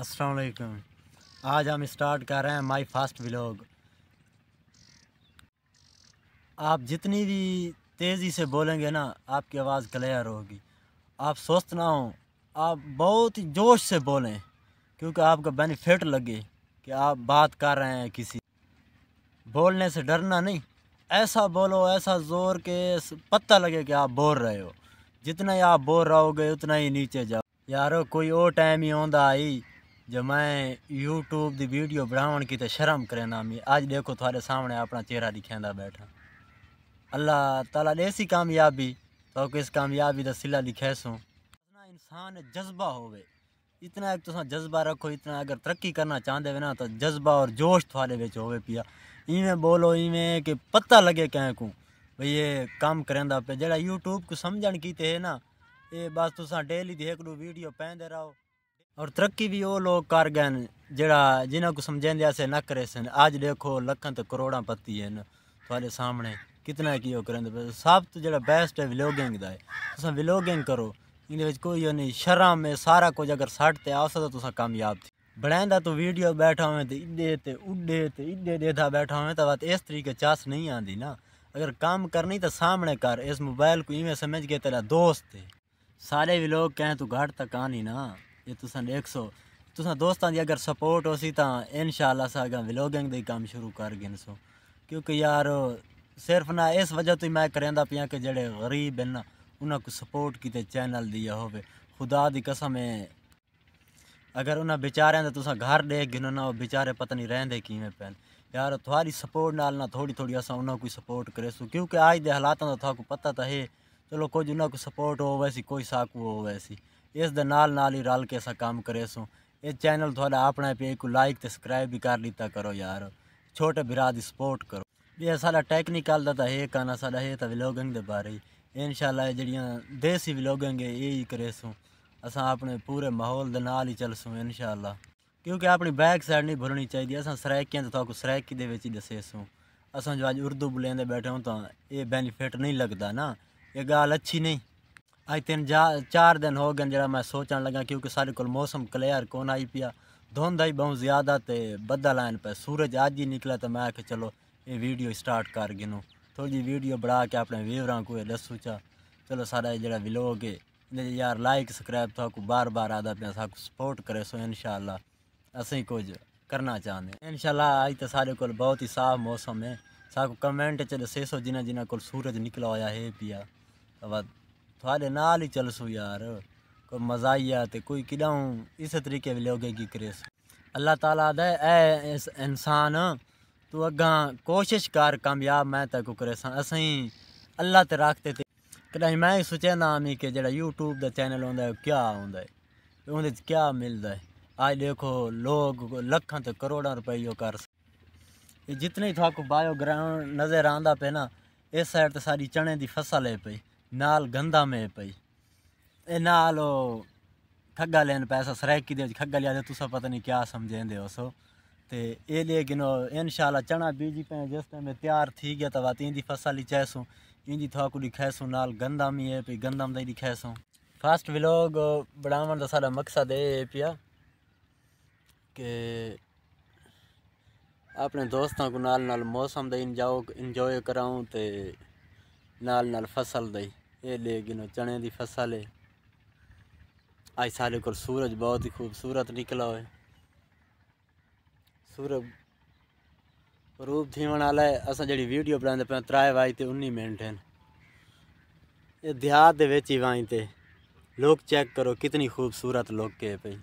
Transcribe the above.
असलकुम आज हम स्टार्ट कर रहे हैं माय फर्स्ट व्लॉग आप जितनी भी तेज़ी से बोलेंगे ना आपकी आवाज़ क्लियर होगी आप सुस्त ना हो आप बहुत ही जोश से बोलें क्योंकि आपका बेनिफिट लगे कि आप बात कर रहे हैं किसी बोलने से डरना नहीं ऐसा बोलो ऐसा ज़ोर के पता लगे कि आप बोल रहे हो जितना ही आप बोल रहोगे उतना ही नीचे जाओ यारो कोई और टाइम ही आंदा आई जब मैं यूट्यूब दी वीडियो बनावन की तो शर्म करे ना मी आज देखो थोड़े सामने अपना चेहरा दिखेंदा बैठा अल्लाह तला देसी कामयाबी तो इस कामयाबी का सिला लिखे सो इतना इंसान जज्बा होवे इतना एक तुम जज्बा रखो इतना अगर तरक्की करना चाहते हो ना तो जज्बा और जोश थोड़े बिच हो पिया इवें बोलो इवें कि पता लगे कें को भाई ये काम करेंदा पे जरा यूट्यूब को समझन कि है ना ये बस तुसा डेली एक वीडियो पहनते रहो और तरक्की भी वो लोग कर गए जरा को समझें से न करे सन अज देखो लखन तो करोड़ा पत्ती है थोड़े सामने कितना की करें सब तो जो बेस्ट है विलोगिंग का है तुम विलोगिंग करो इन कोई नहीं शर्म में सारा कुछ अगर सट ते आ सकता तुम कामयाब थी बनाएंदा तू वीडियो बैठा हो तो इडे तो उडे तो इडे देधा बैठा हो तो इस तरीके चास नहीं आती ना अगर काम करनी तो सामने कर इस मोबाइल को इवें समझ के तेरा दोस्त है सारे भी लोग कहें तू घट तक आनी ना ये तुसा सो तुसा दोस्तों की अगर सपोर्ट हो सी तो इन शाला अगर विलोगिंग काम शुरू कर गए सो क्योंकि यार सिर्फ ना इस वजह तो मैं करेंदा पिया कि जड़े गरीब हैं ना उन्होंने सपोर्ट किते चैनल दी हो खुदा की कसम है अगर उन्हें बेचारे तो तुसा घर देख गिनो ना बेचारे पता नहीं रेंदे कि पैन यार थोड़ी सपोर्ट नाल ना थोड़ी थोड़ी असा उन्होंने कोई सपोर्ट करे सो क्योंकि आज के हालात का थोड़ा पता तो है चलो कुछ उन्होंने को सपोर्ट हो वैसी कोई साकू हो वैसी ਇਸ ਦੇ ਨਾਲ ਨਾਲ ਹੀ ਰਲ ਕੇ ਸਾ ਕੰਮ ਕਰੇ ਸੋ ਇਹ ਚੈਨਲ ਤੁਹਾਡਾ ਆਪਣਾ ਪੇ ਕੋ ਲਾਈਕ ਤੇ ਸਬਸਕ੍ਰਾਈਬ ਵੀ ਕਰ ਲੀਤਾ ਕਰੋ ਯਾਰ ਛੋਟੇ ਭਰਾ ਦੀ ਸਪੋਰਟ ਕਰੋ ਇਹ ਸਾਡਾ ਟੈਕਨੀਕਲ ਦਾ ਤਾਂ ਹੈ ਕਾਨਾ ਸਾਡਾ ਹੈ ਤਾਂ ਵਲੋਗਿੰਗ ਦੇ ਬਾਰੇ ਇਨਸ਼ਾਅੱਲਾ ਜਿਹੜੀਆਂ ਦੇਸੀ ਵਲੋਗਿੰਗ ਹੈ ਇਹ ਹੀ ਕਰੇ ਸੋ ਅਸਾਂ ਆਪਣੇ ਪੂਰੇ ਮਾਹੌਲ ਦੇ ਨਾਲ ਹੀ ਚੱਲ ਸੋ ਇਨਸ਼ਾਅੱਲਾ ਕਿਉਂਕਿ ਆਪਣੀ ਬੈਕ ਸਾਈਡ ਨਹੀਂ ਭੁੱਲਣੀ ਚਾਹੀਦੀ ਅਸਾਂ ਸਰਾਇਕਿਆਂ ਤੇ ਤੁਹਾਨੂੰ ਸਰਾਇਕੀ ਦੇ ਵਿੱਚ ਹੀ ਦੱਸੇ ਸੋ ਅਸਾਂ ਜੋ ਅੱਜ ਉਰਦੂ ਬੋਲਦੇ ਬੈਠੇ ਹਾਂ ਤਾਂ ਇਹ ਬੈਨੀਫਿਟ ਨਹੀਂ ਲੱਗਦਾ ਨਾ ਇਹ ਗੱਲ ਅੱਛੀ ਨਹੀਂ अज तीन जा चार दिन हो गए जरा मैं सोचन लगा क्योंकि सारे को मौसम क्लियर कौन आई पिया धुंध आई बहुत ज़्यादा तो बदल आन पे सूरज अज ही निकला तो मैं आख्या चलो ये वीडियो स्टार्ट कर गिनू थोड़ी जी वीडियो बढ़ा के अपने व्यूवर को दसू चा चलो सारा जरा विलोक है यार लाइक सब्सक्राइब था को बार बार आदा पे सब सपोर्ट करे सो इनशाला असं कुछ करना चाहते इन शाला अज तो सारे को बहुत ही साफ मौसम है सब कमेंट च दसे सो जिन्हें जिन्हें को सूरज निकला हो पिया तो थोड़े नाल ही सू यार कोई ही तो कोई कि इस तरीके भी लोगे की करेस अल्लाह ताला दे इंसान तू अगां कोशिश कर कामयाब मैं तक करेसा असें अल्लाह ते रखते थे कहीं मैं सोचे ना मी कि जो यूट्यूब का चैनल आंदा क्या आंदा है उन्हें क्या मिलता है आज देखो लोग लख करोड़ रुपये कर जितने थोड़ा बायोग्राउंड नज़र आंदा पे ना इस साइड तो सारी चने की फसल है पी नाल गंदा में पई ए नाल ओ खग्गा लेन पैसा सराकी दे खग्गा लिया तुसा पता नहीं क्या समझेंदे हो सो ते ए ले गिनो इनशाला चना बीजी पे जिस टाइम तैयार थी गया तवा तीन दी फसल ही चैसू इंजी थोकुड़ी खैसू नाल गंदा में है पई गंदा में दी खैसू फर्स्ट व्लॉग बनावन दा सारा मकसद ए पिया के अपने दोस्तों को नाल नाल मौसम जाओ इंजॉय कराऊँ ते नाल नाल फसल दई ये ले गिनो चने की फसल है आज सारे को सूरज बहुत ही खूबसूरत निकला है सूरज रूप थीवण वाला है अस जी वीडियो बनाते पे त्रै उन्नी मिनट हैं ये देहात के वाई तो लोग चेक करो कितनी खूबसूरत लोग के पई